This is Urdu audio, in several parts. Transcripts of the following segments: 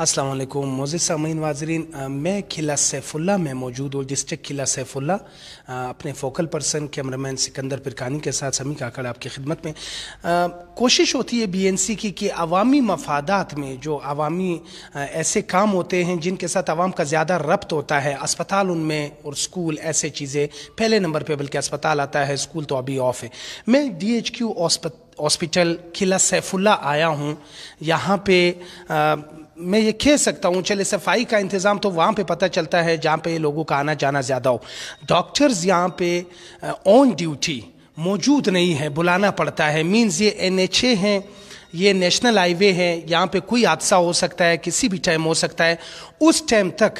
السلام علیکم مزرسہ سامعین واضرین میں قلعہ سیف اللہ میں موجود ہوں ڈسٹرک قلعہ سیف اللہ اپنے focal person cameraman Sikandar Parkani کے ساتھ سمی کا آپ کی خدمت میں کوشش ہوتی ہے بی این سی کی کہ عوامی مفادات میں جو عوامی ایسے کام ہوتے ہیں جن کے ساتھ عوام کا زیادہ ربط ہوتا ہے اسپتال ان میں اور اسکول ایسے چیزیں پہلے نمبر پہ بلکہ اسپتال آتا ہے اسکول تو ابھی آف ہے میں ڈی ایچ کیو کیوس ہاسپٹل قلعہ سیف اللہ آیا ہوں یہاں پہ میں یہ کہہ سکتا ہوں چلے صفائی کا انتظام تو وہاں پہ پتہ چلتا ہے جہاں پہ لوگوں کا آنا جانا زیادہ ہو ڈاکٹرز یہاں پہ آن ڈیوٹی موجود نہیں ہے بلانا پڑتا ہے مینز یہ این ایچ اے ہیں یہ نیشنل ہائی وے ہے یہاں پہ کوئی حادثہ ہو سکتا ہے کسی بھی ٹائم ہو سکتا ہے اس ٹائم تک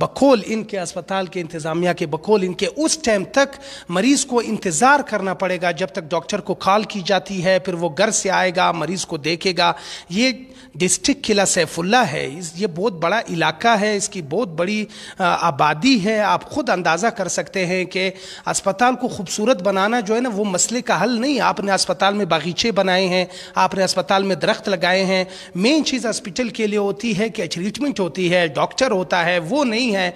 بکول ان کے اسپتال کے انتظامیہ کے بکول ان کے اس ٹائم تک مریض کو انتظار کرنا پڑے گا جب تک ڈاکٹر کو کال کی جاتی ہے پھر وہ گھر سے آئے گا مریض کو دیکھے گا یہ ڈسٹرک قلعہ سیف اللہ ہے یہ بہت بڑا علاقہ ہے اس کی بہت بڑی آبادی ہے آپ خود اندازہ کر سکتے ہیں کہ اسپتال کو خوبصورت بنانا جو ہے نا وہ مسئلے کا حل نہیں آپ نے اسپتال میں باغیچے بنائے ہیں آپ نے اسپتال میں درخت لگائے ہیں مین چیز ہاسپیٹل کے لیے ہوتی ہے کہ ٹریٹمنٹ ہوتی ہے ڈاکٹر ہوتا ہے وہ نہیں ہے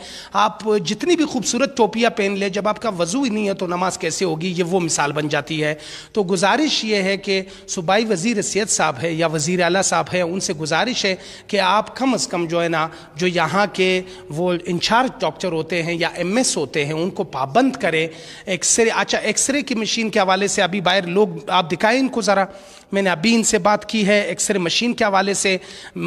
آپ جتنی بھی خوبصورت ٹوپیاں پہن لیں جب آپ کا وضو ہی نہیں ہے تو نماز کیسے ہوگی یہ وہ مثال بن جاتی ہے تو گزارش یہ ہے کہ صوبائی وزیر صحت صاحب ہے یا وزیر اعلیٰ صاحب ہے ان سے گزارش ہے کہ آپ کم از کم جو ہے نا جو یہاں کے وہ انچارج ڈاکٹر ہوتے ہیں یا ایم ایس ہوتے ہیں ان کو پابند کریں رے اچھا ایکس رے کی مشین کے حوالے سے ابھی باہر لوگ آپ دکھائیں ان کو ذرا میں نے ابھی ان سے بات کی ہے ایکس رے مشین کے حوالے سے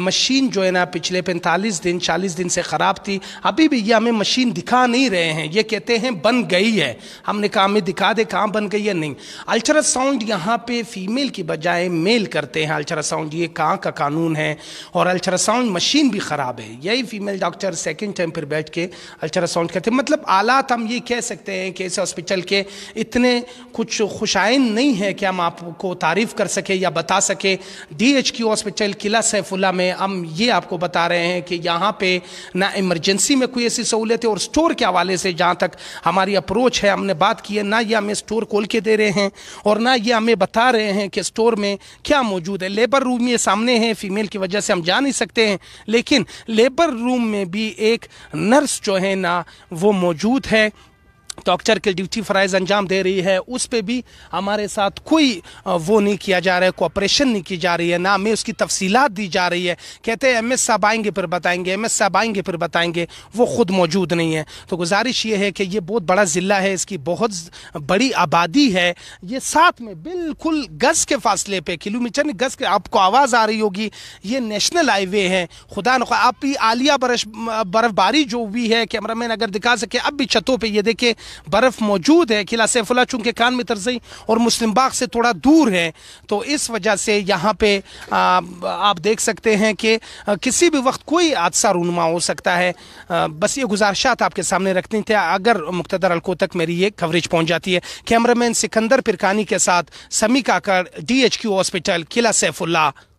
مشین جو ہے نا پچھلے پینتالیس دن چالیس دن سے خراب تھی ابھی بھی یہ ہمیں مشین دکھا نہیں رہے ہیں یہ کہتے ہیں بن گئی ہے ہم نے کہا ہمیں دکھا دے کہاں بن گئی ہے نہیں الٹرا ساؤنڈ یہاں پہ فیمیل کی بجائے میل کرتے ہیں الٹرا ساؤنڈ یہ کہاں کا قانون ہے اور الٹرا ساؤنڈ مشین بھی خراب ہے یہی فیمیل ڈاکٹر سیکنڈ ٹائم پھر بیٹھ کے الٹرا ساؤنڈ کہتے ہیں مطلب آلات ہم یہ کہہ سکتے ہیں کہ اس ہاسپٹل کے اتنے کچھ خوشائن نہیں ہیں کہ ہم آپ کو تعریف کر سکے یا بتا سکے ڈی ایچ کیو ہاسپٹل اللہ میں ہم یہ آپ کو بتا رہے ہیں کہ یہاں پہ نہ ایمرجنسی میں کوئی ایسی سہولت ہے اور سٹور کے حوالے سے جہاں تک ہماری اپروچ ہے ہم نے بات کی ہے نہ یہ ہمیں سٹور کھول کے دے رہے ہیں اور نہ یہ ہمیں بتا رہے ہیں کہ سٹور میں کیا موجود ہے لیبر روم یہ سامنے ہے فیمیل کی وجہ سے ہم جا نہیں سکتے ہیں لیکن لیبر روم میں بھی ایک نرس جو ہے نا وہ موجود ہے ڈاکٹر کے ڈیوٹی فرائض انجام دے رہی ہے اس پہ بھی ہمارے ساتھ کوئی وہ نہیں کیا جا رہا ہے کوپریشن نہیں کی جا رہی ہے نہ ہمیں اس کی تفصیلات دی جا رہی ہے کہتے ہیں ایم ایس صاحب آئیں گے پھر بتائیں گے ایم ایس صاحب آئیں گے پھر بتائیں گے وہ خود موجود نہیں ہے تو گزارش یہ ہے کہ یہ بہت بڑا ضلع ہے اس کی بہت بڑی آبادی ہے یہ ساتھ میں بالکل گز کے فاصلے پہ کلو میٹر گز کے آپ کو آواز آ رہی ہوگی یہ نیشنل ہائی وے ہے خدا نخوا آپ بھی عالیہ برش برف باری جو ہوئی ہے کیمرہ مین اگر دکھا سکے اب بھی چھتوں پہ یہ دیکھیں برف موجود ہے قلعہ سیف اللہ چونکہ کان میں ترزئی اور مسلم باغ سے تھوڑا دور ہے تو اس وجہ سے یہاں پہ آپ دیکھ سکتے ہیں کہ کسی بھی وقت کوئی عادثہ رونما ہو سکتا ہے بس یہ گزارشات آپ کے سامنے رکھتے تھے اگر مقتدر الکو تک میری یہ کوریج پہنچ جاتی ہے کیمرہ مین سکندر پرکانی کے ساتھ Sami Kakar D H Q hospital Qila safe اللہ